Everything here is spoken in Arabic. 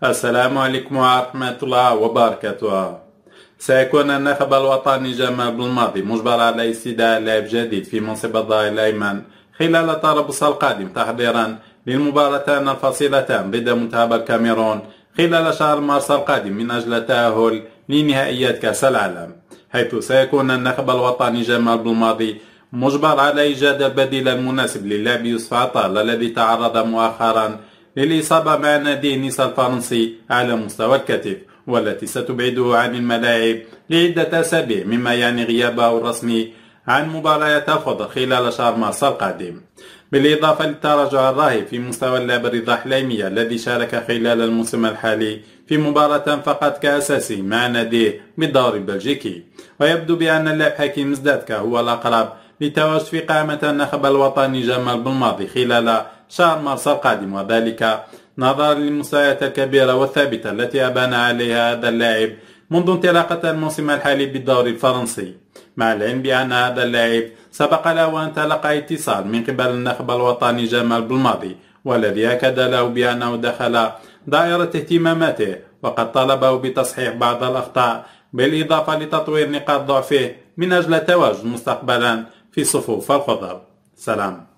السلام عليكم ورحمة الله وبركاته سيكون الناخب الوطني جمال بالماضي مجبر على استدعاء لاعب جديد في منصب الظهير الأيمن خلال طرابلس القادم تحضيرا للمباراتان الفصيلتان ضد منتخب الكاميرون خلال شهر مارس القادم من أجل التأهل لنهائيات كأس العالم حيث سيكون الناخب الوطني جمال بالماضي مجبر على إيجاد البديل المناسب للاعب يوسف عطال الذي تعرض مؤخرا للإصابة مع نادي نيس الفرنسي على مستوى الكتف والتي ستبعده عن الملاعب لعدة أسابيع مما يعني غيابه الرسمي عن مباريات فضل خلال شهر مارس القادم بالإضافة للتراجع الراهب في مستوى اللاعب رضا حليمية الذي شارك خلال الموسم الحالي في مباراة فقط كأساسي مع ناديه بالدوري البلجيكي ويبدو بأن اللاعب حكيم زدادكا هو الأقرب في قائمة النخب الوطني جمال بالماضي خلال شهر مارس القادم وذلك نظرا للمستويات الكبيرة والثابتة التي أبان عليها هذا اللاعب منذ انطلاقة الموسم الحالي بالدوري الفرنسي مع العلم بأن هذا اللاعب سبق له أن تلقى اتصال من قبل النخب الوطني جمال بالماضي والذي أكد له بأنه دخل دائرة اهتماماته وقد طلبه بتصحيح بعض الأخطاء بالإضافة لتطوير نقاط ضعفه من أجل التواجد مستقبلا في صفوف الخضر سلام